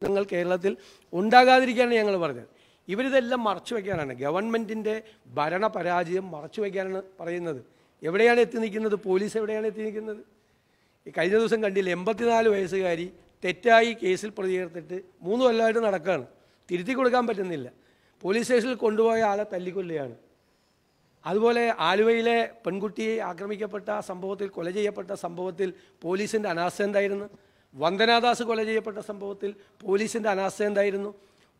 പ്രശ്നങ്ങൾ കേരളത്തിൽ ഉണ്ടാകാതിരിക്കാനാണ് ഞങ്ങൾ പറഞ്ഞത് ഇവരിതെല്ലാം മറച്ചു വയ്ക്കാനാണ് ഗവൺമെൻറ്റിൻ്റെ പരാജയം മറച്ചു വയ്ക്കാനാണ് പറയുന്നത് എവിടെയാണ് എത്തി നിൽക്കുന്നത് പോലീസ് എവിടെയാണ് എത്തി നിൽക്കുന്നത് ഈ കഴിഞ്ഞ ദിവസം കണ്ടില്ല എൺപത്തിനാല് വയസ്സുകാരി തെറ്റായി കേസിൽ പ്രതി ചേർത്തിട്ട് മൂന്ന് കൊല്ലമായിട്ട് നടക്കുകയാണ് തിരുത്തി കൊടുക്കാൻ പറ്റുന്നില്ല പോലീസ് സ്റ്റേഷനിൽ കൊണ്ടുപോയ ആളെ തല്ലിക്കൊല്ലുകയാണ് അതുപോലെ ആലുവയിലെ പെൺകുട്ടിയെ ആക്രമിക്കപ്പെട്ട സംഭവത്തിൽ കൊല ചെയ്യപ്പെട്ട സംഭവത്തിൽ പോലീസിൻ്റെ അനാസ്ഥ എന്തായിരുന്നു വന്ദനാദാസ് കൊല ചെയ്യപ്പെട്ട സംഭവത്തിൽ പോലീസിൻ്റെ അനാസ്ഥ എന്തായിരുന്നു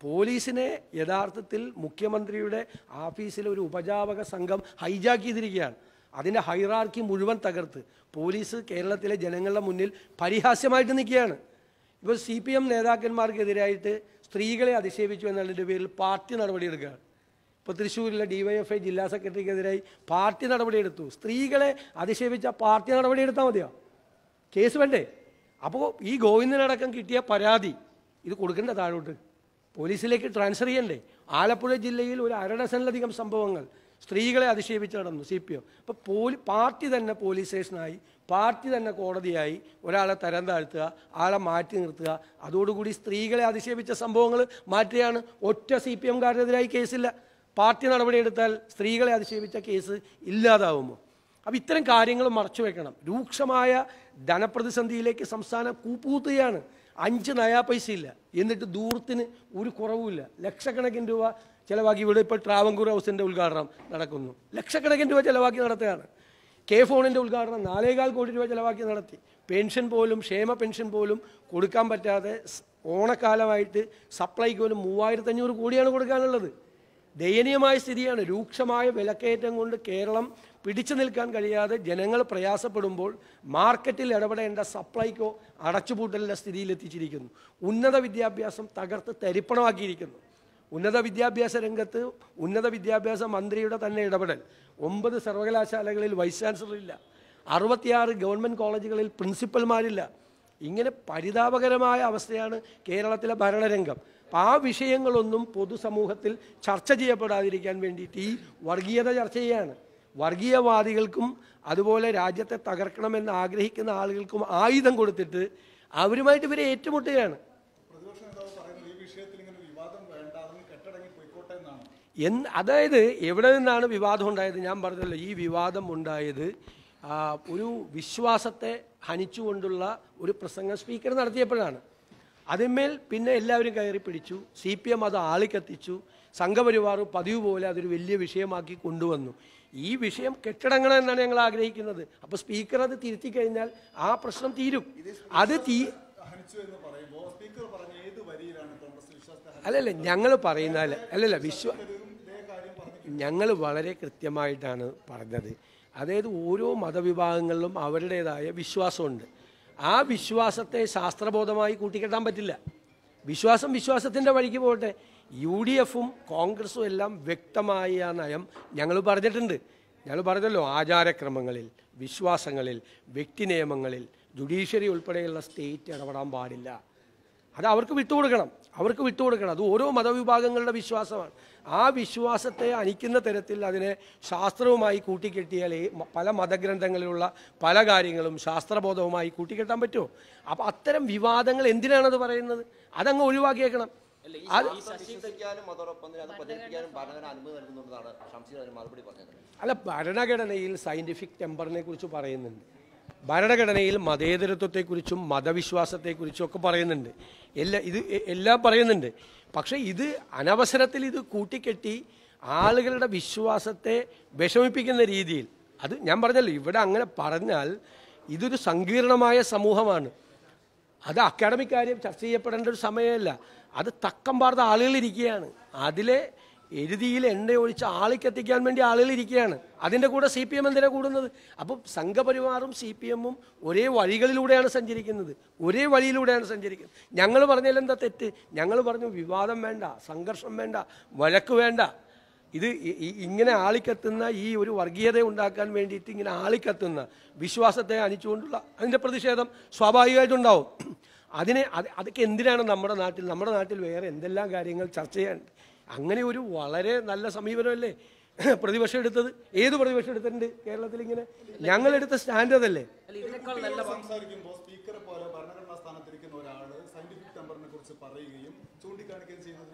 പോലീസിനെ യഥാർത്ഥത്തിൽ മുഖ്യമന്ത്രിയുടെ ഓഫീസിലെ ഒരു ഉപജാപക സംഘം ഹൈജാക്ക് ചെയ്തിരിക്കുകയാണ് അതിൻ്റെ ഹൈറാർക്കി മുഴുവൻ തകർത്ത് പോലീസ് കേരളത്തിലെ ജനങ്ങളുടെ മുന്നിൽ പരിഹാസ്യമായിട്ട് നിൽക്കുകയാണ് ഇപ്പോൾ സി പി എം നേതാക്കന്മാർക്കെതിരായിട്ട് സ്ത്രീകളെ അധിക്ഷേപിച്ചു എന്നുള്ളതിൻ്റെ പേരിൽ പാർട്ടി നടപടിയെടുക്കുകയാണ് ഇപ്പോൾ തൃശ്ശൂരിലെ ഐ ജില്ലാ സെക്രട്ടറിക്കെതിരായി പാർട്ടി നടപടിയെടുത്തു സ്ത്രീകളെ അധിക്ഷേപിച്ച പാർട്ടി നടപടിയെടുത്താൽ മതിയോ കേസ് വേണ്ടേ അപ്പോൾ ഈ ഗോവിന്ദനടക്കം കിട്ടിയ പരാതി ഇത് കൊടുക്കേണ്ട താഴോട്ട് പോലീസിലേക്ക് ട്രാൻസ്ഫർ ചെയ്യണ്ടേ ആലപ്പുഴ ജില്ലയിൽ ഒരു അരഡസനിലധികം സംഭവങ്ങൾ സ്ത്രീകളെ അധിക്ഷേപിച്ച് നടന്നു സി പി എം അപ്പോൾ പോലി പാർട്ടി തന്നെ പോലീസ് സ്റ്റേഷനായി പാർട്ടി തന്നെ കോടതിയായി ഒരാളെ തരം താഴ്ത്തുക ആളെ മാറ്റി നിർത്തുക അതോടുകൂടി സ്ത്രീകളെ അധിക്ഷേപിച്ച സംഭവങ്ങൾ മാറ്റുകയാണ് ഒറ്റ സി പി എംകാരനെതിരായി കേസില്ല പാർട്ടി നടപടിയെടുത്താൽ സ്ത്രീകളെ അധിക്ഷേപിച്ച കേസ് ഇല്ലാതാവുമോ അപ്പം ഇത്തരം കാര്യങ്ങൾ മറച്ചു വെക്കണം രൂക്ഷമായ ധനപ്രതിസന്ധിയിലേക്ക് സംസ്ഥാനം കൂപ്പുകൂത്തുകയാണ് അഞ്ച് നയാ പൈസ ഇല്ല എന്നിട്ട് ദൂരത്തിന് ഒരു കുറവുമില്ല ലക്ഷക്കണക്കിന് രൂപ ചിലവാക്കി ഇവിടെ ഇപ്പോൾ ട്രാവങ്കൂർ ഹൗസിൻ്റെ ഉദ്ഘാടനം നടക്കുന്നു ലക്ഷക്കണക്കിന് രൂപ ചിലവാക്കി നടത്തുകയാണ് കെ ഫോണിൻ്റെ ഉദ്ഘാടനം നാലേകാൽ കോടി രൂപ ചിലവാക്കി നടത്തി പെൻഷൻ പോലും ക്ഷേമ പെൻഷൻ പോലും കൊടുക്കാൻ പറ്റാതെ ഓണക്കാലമായിട്ട് സപ്ലൈക്ക് പോലും മൂവായിരത്തഞ്ഞൂറ് കോടിയാണ് കൊടുക്കാനുള്ളത് ദയനീയമായ സ്ഥിതിയാണ് രൂക്ഷമായ വിലക്കയറ്റം കൊണ്ട് കേരളം പിടിച്ചു നിൽക്കാൻ കഴിയാതെ ജനങ്ങൾ പ്രയാസപ്പെടുമ്പോൾ മാർക്കറ്റിൽ ഇടപെടേണ്ട സപ്ലൈക്കോ അടച്ചുപൂട്ടലിൻ്റെ സ്ഥിതിയിലെത്തിച്ചിരിക്കുന്നു ഉന്നത വിദ്യാഭ്യാസം തകർത്ത് തരിപ്പണമാക്കിയിരിക്കുന്നു ഉന്നത വിദ്യാഭ്യാസ രംഗത്ത് ഉന്നത വിദ്യാഭ്യാസ മന്ത്രിയുടെ തന്നെ ഇടപെടൽ ഒമ്പത് സർവകലാശാലകളിൽ വൈസ് ചാൻസലർ ഇല്ല അറുപത്തിയാറ് ഗവൺമെൻറ് കോളേജുകളിൽ പ്രിൻസിപ്പൽമാരില്ല ഇങ്ങനെ പരിതാപകരമായ അവസ്ഥയാണ് കേരളത്തിലെ ഭരണരംഗം അപ്പം ആ വിഷയങ്ങളൊന്നും പൊതുസമൂഹത്തിൽ ചർച്ച ചെയ്യപ്പെടാതിരിക്കാൻ വേണ്ടിയിട്ട് ഈ വർഗീയത ചർച്ച ചെയ്യാണ് വർഗീയവാദികൾക്കും അതുപോലെ രാജ്യത്തെ തകർക്കണമെന്ന് ആഗ്രഹിക്കുന്ന ആളുകൾക്കും ആയുധം കൊടുത്തിട്ട് അവരുമായിട്ട് ഇവരെ ഏറ്റുമുട്ടുകയാണ് എന്ന് അതായത് എവിടെ നിന്നാണ് വിവാദം ഉണ്ടായത് ഞാൻ പറഞ്ഞല്ലോ ഈ വിവാദം ഉണ്ടായത് ഒരു വിശ്വാസത്തെ ഹനിച്ചുകൊണ്ടുള്ള ഒരു പ്രസംഗം സ്പീക്കർ നടത്തിയപ്പോഴാണ് അതിന്മേൽ പിന്നെ എല്ലാവരും കയറി പിടിച്ചു സി പി എം അത് ആളിക്കത്തിച്ചു സംഘപരിവാർ പതിവ് പോലെ അതൊരു വലിയ വിഷയമാക്കി കൊണ്ടുവന്നു ഈ വിഷയം കെട്ടടങ്ങണമെന്നാണ് ഞങ്ങൾ ആഗ്രഹിക്കുന്നത് അപ്പോൾ സ്പീക്കർ അത് തിരുത്തി കഴിഞ്ഞാൽ ആ പ്രശ്നം തീരും അത് തീ അല്ലല്ല ഞങ്ങൾ പറയുന്ന അല്ലല്ല വിശ്വ ഞങ്ങൾ വളരെ കൃത്യമായിട്ടാണ് പറഞ്ഞത് അതായത് ഓരോ മതവിഭാഗങ്ങളിലും അവരുടേതായ വിശ്വാസമുണ്ട് ആ വിശ്വാസത്തെ ശാസ്ത്രബോധമായി കൂട്ടിക്കെട്ടാൻ പറ്റില്ല വിശ്വാസം വിശ്വാസത്തിൻ്റെ വഴിക്ക് പോകട്ടെ യു ഡി എഫും കോൺഗ്രസും എല്ലാം വ്യക്തമായ നയം ഞങ്ങൾ പറഞ്ഞിട്ടുണ്ട് ഞങ്ങൾ പറഞ്ഞല്ലോ ആചാരക്രമങ്ങളിൽ വിശ്വാസങ്ങളിൽ വ്യക്തി നിയമങ്ങളിൽ ജുഡീഷ്യറി ഉൾപ്പെടെയുള്ള സ്റ്റേറ്റ് ഇടപെടാൻ പാടില്ല അത് അവർക്ക് വിട്ടുകൊടുക്കണം അവർക്ക് വിട്ടുകൊടുക്കണം അത് ഓരോ മതവിഭാഗങ്ങളുടെ വിശ്വാസമാണ് ആ വിശ്വാസത്തെ അനിക്കുന്ന തരത്തിൽ അതിനെ ശാസ്ത്രവുമായി കൂട്ടിക്കെട്ടിയാൽ പല മതഗ്രന്ഥങ്ങളിലുള്ള പല കാര്യങ്ങളും ശാസ്ത്രബോധവുമായി കൂട്ടിക്കെട്ടാൻ പറ്റുമോ അപ്പോൾ അത്തരം വിവാദങ്ങൾ എന്തിനാണത് പറയുന്നത് അതങ്ങ് ഒഴിവാക്കിയേക്കണം അല്ല ഭരണഘടനയിൽ സയന്റിഫിക് ടെമ്പറിനെ കുറിച്ച് പറയുന്നുണ്ട് ഭരണഘടനയിൽ മതേതരത്വത്തെക്കുറിച്ചും മതവിശ്വാസത്തെക്കുറിച്ചും ഒക്കെ പറയുന്നുണ്ട് എല്ലാ ഇത് എല്ലാം പറയുന്നുണ്ട് പക്ഷേ ഇത് അനവസരത്തിൽ ഇത് കൂട്ടിക്കെട്ടി ആളുകളുടെ വിശ്വാസത്തെ വിഷമിപ്പിക്കുന്ന രീതിയിൽ അത് ഞാൻ പറഞ്ഞല്ലോ ഇവിടെ അങ്ങനെ പറഞ്ഞാൽ ഇതൊരു സങ്കീർണമായ സമൂഹമാണ് അത് അക്കാഡമിക് കാര്യം ചർച്ച ചെയ്യപ്പെടേണ്ട ഒരു സമയമല്ല അത് തക്കം പാർത്ത ആളുകളിരിക്കുകയാണ് അതിലെ എഴുതിയിൽ എണ്ണ ഒഴിച്ച് ആളി കത്തിക്കാൻ വേണ്ടി ആളുകൾ ഇരിക്കുകയാണ് അതിൻ്റെ കൂടെ സി പി എം എന്തിനാണ് കൂടുന്നത് അപ്പം സംഘപരിവാറും സി പി എമ്മും ഒരേ വഴികളിലൂടെയാണ് സഞ്ചരിക്കുന്നത് ഒരേ വഴിയിലൂടെയാണ് സഞ്ചരിക്കുന്നത് ഞങ്ങൾ പറഞ്ഞതിൽ എന്താ തെറ്റ് ഞങ്ങൾ പറഞ്ഞു വിവാദം വേണ്ട സംഘർഷം വേണ്ട വഴക്ക് വേണ്ട ഇത് ഇങ്ങനെ ആളിക്കത്തുന്ന ഈ ഒരു വർഗീയത ഉണ്ടാക്കാൻ വേണ്ടിയിട്ട് ഇങ്ങനെ ആളിക്കത്തുന്ന വിശ്വാസത്തെ അണിച്ചുകൊണ്ടുള്ള അതിൻ്റെ പ്രതിഷേധം സ്വാഭാവികമായിട്ടുണ്ടാവും അതിനെ അതൊക്കെ എന്തിനാണ് നമ്മുടെ നാട്ടിൽ നമ്മുടെ നാട്ടിൽ വേറെ എന്തെല്ലാം കാര്യങ്ങൾ ചർച്ച ചെയ്യാൻ അങ്ങനെ ഒരു വളരെ നല്ല സമീപനമല്ലേ പ്രതിപക്ഷം എടുത്തത് ഏത് പ്രതിപക്ഷം എടുത്തിട്ടുണ്ട് കേരളത്തിൽ ഇങ്ങനെ ഞങ്ങൾ എടുത്ത സ്റ്റാൻഡേർഡ് അല്ലേ സ്പീക്കറെ പോലെ ഭരണഘടനാ സ്ഥാനത്തിരിക്കുന്ന ഒരാള് സയന്റിഫിക് നമ്പറിനെ കുറിച്ച് പറയുകയും ചൂണ്ടിക്കാണിക്കുകയും ചെയ്യുന്നത്